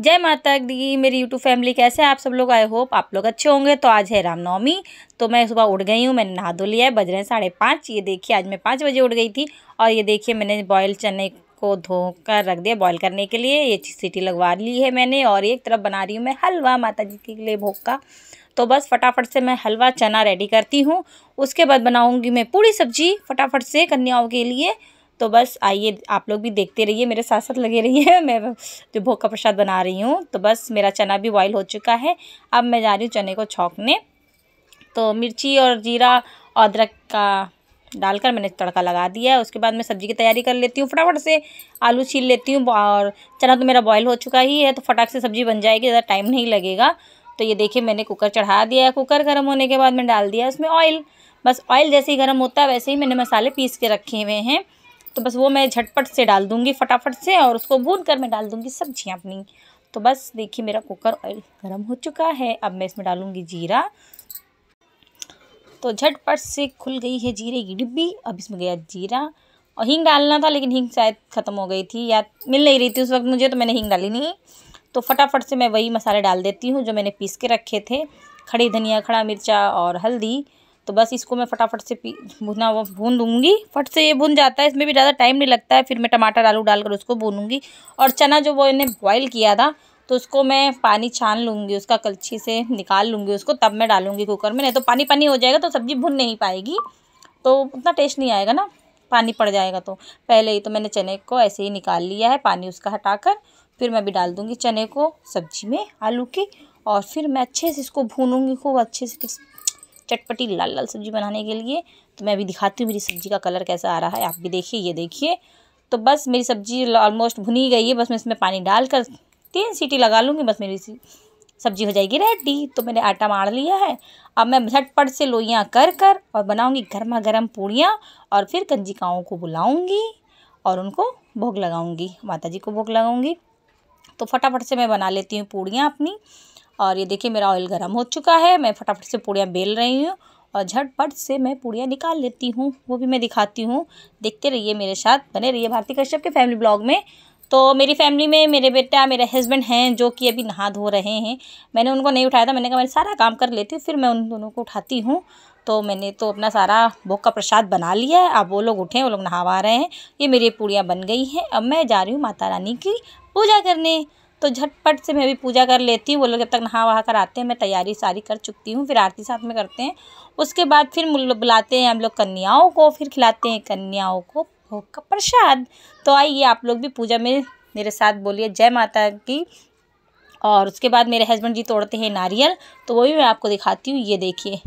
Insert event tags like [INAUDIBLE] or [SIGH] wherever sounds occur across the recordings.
जय माता दी मेरी यूट्यूब फैमिली कैसे है आप सब लोग आई होप आप लोग अच्छे होंगे तो आज है रामनवमी तो मैं सुबह उठ गई हूँ मैंने नहा धो लिया है बज रहे हैं साढ़े पाँच ये देखिए आज मैं पाँच बजे उठ गई थी और ये देखिए मैंने बॉयल चने को धो कर रख दिया बॉयल करने के लिए ये सीटी लगवा ली है मैंने और एक तरफ बना रही हूँ मैं हलवा माता जी के लिए भोग का तो बस फटाफट से मैं हलवा चना रेडी करती हूँ उसके बाद बनाऊँगी मैं पूरी सब्जी फटाफट से कन्याओं के लिए तो बस आइए आप लोग भी देखते रहिए मेरे साथ साथ लगे रहिए [LAUGHS] मैं जो भोग का प्रसाद बना रही हूँ तो बस मेरा चना भी बॉयल हो चुका है अब मैं जा रही हूँ चने को छोंकने तो मिर्ची और जीरा अदरक का डालकर मैंने तड़का लगा दिया है उसके बाद मैं सब्जी की तैयारी कर लेती हूँ फटाफट से आलू छील लेती हूँ और चना तो मेरा बॉयल हो चुका ही है तो फटाक से सब्जी बन जाएगी ज़्यादा टाइम नहीं लगेगा तो ये देखिए मैंने कुकर चढ़ा दिया है कुकर गर्म होने के बाद मैंने डाल दिया उसमें ऑयल बस ऑयल जैसे ही गर्म होता है वैसे ही मैंने मसाले पीस के रखे हुए हैं तो बस वो मैं झटपट से डाल दूँगी फटाफट से और उसको भून कर मैं डाल दूँगी सब्जियाँ अपनी तो बस देखिए मेरा कुकर ऑयल गर्म हो चुका है अब मैं इसमें डालूँगी जीरा तो झटपट से खुल गई है जीरे की डिब्बी अब इसमें गया जीरा और हींग डालना था लेकिन हींग शायद ख़त्म हो गई थी या मिल नहीं रही थी उस वक्त मुझे तो मैंने हींग डाली नहीं तो फटाफट से मैं वही मसाले डाल देती हूँ जो मैंने पीस के रखे थे खड़ी धनिया खड़ा मिर्चा और हल्दी तो बस इसको मैं फटाफट से भुना हुआ भून दूँगी फट से ये भुन जाता है इसमें भी ज़्यादा टाइम नहीं लगता है फिर मैं टमाटर आलू डालकर उसको भूनूँगी और चना जो वो इन्हें बॉयल किया था तो उसको मैं पानी छान लूँगी उसका कलछी से निकाल लूँगी उसको तब मैं डालूँगी कुकर में नहीं तो पानी पानी हो जाएगा तो सब्ज़ी भुन नहीं पाएगी तो उतना टेस्ट नहीं आएगा ना पानी पड़ जाएगा तो पहले ही तो मैंने चने को ऐसे ही निकाल लिया है पानी उसका हटाकर फिर मैं भी डाल दूँगी चने को सब्जी में आलू की और फिर मैं अच्छे से इसको भूनूँगी खूब अच्छे से चटपटी लाल लाल सब्ज़ी बनाने के लिए तो मैं अभी दिखाती हूँ मेरी सब्ज़ी का कलर कैसा आ रहा है आप भी देखिए ये देखिए तो बस मेरी सब्ज़ी ऑलमोस्ट भुनी गई है बस मैं इसमें पानी डालकर तीन सीटी लगा लूँगी बस मेरी सब्ज़ी हो जाएगी रेडी तो मैंने आटा मार लिया है अब मैं झटपट से लोइयाँ कर कर और बनाऊँगी गर्मा गर्म पूड़ियाँ और फिर कंजिकाओं को बुलाऊँगी और उनको भोग लगाऊँगी माता जी को भोग लगाऊँगी तो फटाफट से मैं बना लेती हूँ पूड़ियाँ अपनी और ये देखिए मेरा ऑयल गर्म हो चुका है मैं फटाफट से पूड़ियाँ बेल रही हूँ और झटपट से मैं पूड़ियाँ निकाल लेती हूँ वो भी मैं दिखाती हूँ देखते रहिए मेरे साथ बने रहिए भारती कश्यप के फैमिली ब्लॉग में तो मेरी फैमिली में मेरे बेटा मेरे हस्बैंड हैं जो कि अभी नहा धो रहे हैं मैंने उनको नहीं उठाया था मैंने कहा मैं सारा काम कर लेती हूँ फिर मैं उन दोनों को उठाती हूँ तो मैंने तो अपना सारा भोग का प्रसाद बना लिया है अब वो लोग उठे वो लोग नहावा रहे हैं ये मेरी पूड़ियाँ बन गई हैं अब मैं जा रही हूँ माता रानी की पूजा करने तो झटपट से मैं भी पूजा कर लेती हूँ वो लोग जब तक नहा वहा कर आते हैं मैं तैयारी सारी कर चुकती हूँ फिर आरती साथ में करते हैं उसके बाद फिर बुलाते हैं हम लोग कन्याओं को फिर खिलाते हैं कन्याओं को भोग का प्रसाद तो आइए आप लोग भी पूजा में मेरे साथ बोलिए जय माता की और उसके बाद मेरे हस्बैंड जी तोड़ते हैं नारियल तो वो भी मैं आपको दिखाती हूँ ये देखिए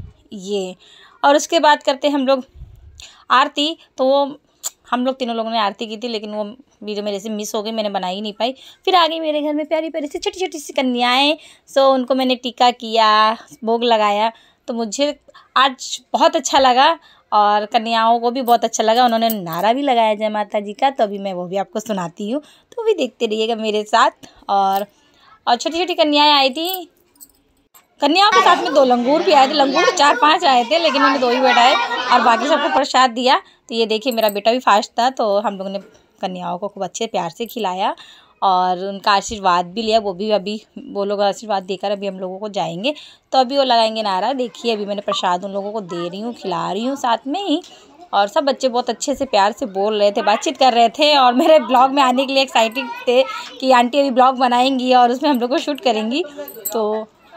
ये और उसके बाद करते हैं हम लोग आरती तो वो हम लोग तीनों लोगों ने आरती की थी लेकिन वो वीडियो मेरे से मिस हो गई मैंने बना ही नहीं पाई फिर आ गई मेरे घर में प्यारी प्यारी सी छोटी छोटी सी कन्याएँ सो उनको मैंने टीका किया भोग लगाया तो मुझे आज बहुत अच्छा लगा और कन्याओं को भी बहुत अच्छा लगा उन्होंने नारा भी लगाया जय माता जी का तो अभी मैं वो भी आपको सुनाती हूँ तो भी देखते रहिएगा मेरे साथ और और छोटी छोटी कन्याएँ आई थी कन्याओं के साथ में दो लंगूर भी आए थे लंगूर चार पांच आए थे लेकिन उन्होंने दो ही बैठाए और बाकी सबको प्रसाद दिया तो ये देखिए मेरा बेटा भी फास्ट था तो हम लोगों ने कन्याओं को खूब अच्छे प्यार से खिलाया और उनका आशीर्वाद भी लिया वो भी अभी वो लोग आशीर्वाद देकर अभी हम लोगों को जाएंगे तो अभी वो लगाएंगे नारा देखिए अभी मैंने प्रसाद उन लोगों को दे रही हूँ खिला रही हूँ साथ में ही और सब बच्चे बहुत अच्छे से प्यार से बोल रहे थे बातचीत कर रहे थे और मेरे ब्लॉग में आने के लिए एक्साइटेड थे कि आंटी अभी ब्लॉग बनाएंगी और उसमें हम लोग को शूट करेंगी तो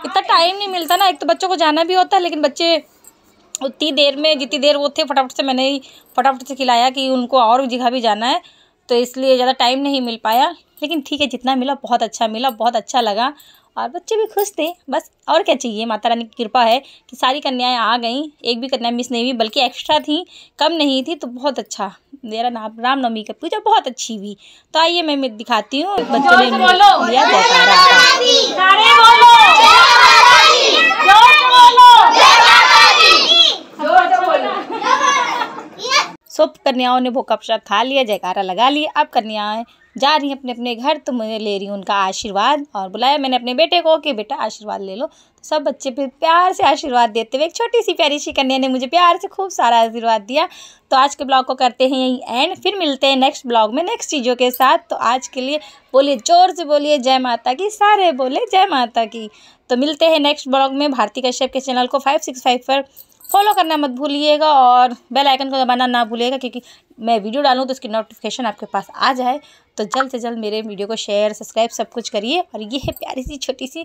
इतना टाइम नहीं मिलता ना एक तो बच्चों को जाना भी होता है लेकिन बच्चे उतनी देर में जितनी देर वो थे फटाफट से मैंने ही फटाफट से खिलाया कि उनको और जगह भी जाना है तो इसलिए ज़्यादा टाइम नहीं मिल पाया लेकिन ठीक है जितना मिला बहुत अच्छा मिला बहुत अच्छा लगा और बच्चे भी खुश थे बस और क्या चाहिए माता रानी की कृपा है कि सारी कन्याएं आ गईं एक भी कन्या मिस नहीं हुई बल्कि एक्स्ट्रा थी कम नहीं थी तो बहुत अच्छा मेरा नाम रामनवमी का पूजा बहुत अच्छी हुई तो आइए मैं दिखाती हूँ बच्चों ने कन्याओं ने वो कपड़ा खा लिया जयकारा लगा लिया अब कन्याएं जा रही हैं अपने अपने घर तो मैं ले रही हूँ उनका आशीर्वाद और बुलाया मैंने अपने बेटे को कि बेटा आशीर्वाद ले लो तो सब बच्चे फिर प्यार से आशीर्वाद देते हुए एक छोटी सी प्यारी सी कन्या ने मुझे प्यार से खूब सारा आशीर्वाद दिया तो आज के ब्लॉग को करते हैं यहीं एंड फिर मिलते हैं नेक्स्ट ब्लॉग में नेक्स्ट चीज़ों के साथ तो आज के लिए बोलिए जोर से बोलिए जय माता की सारे बोले जय माता की तो मिलते हैं नेक्स्ट ब्लॉग में भारती कश्यप के चैनल को फाइव सिक्स फाइव पर फॉलो करना मत भूलिएगा और बेल आइकन को दबाना ना भूलिएगा क्योंकि मैं वीडियो डालूँ तो उसकी नोटिफिकेशन आपके पास आ जाए तो जल्द से जल्द मेरे वीडियो को शेयर सब्सक्राइब सब कुछ करिए और ये है प्यारी सी छोटी सी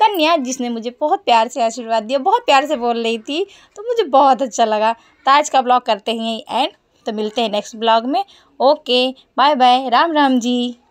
कन्या जिसने मुझे बहुत प्यार से आशीर्वाद दिया बहुत प्यार से बोल रही थी तो मुझे बहुत अच्छा लगा तो आज का ब्लॉग करते हैं एंड तो मिलते हैं नेक्स्ट ब्लॉग में okay bye bye Ram Ram जी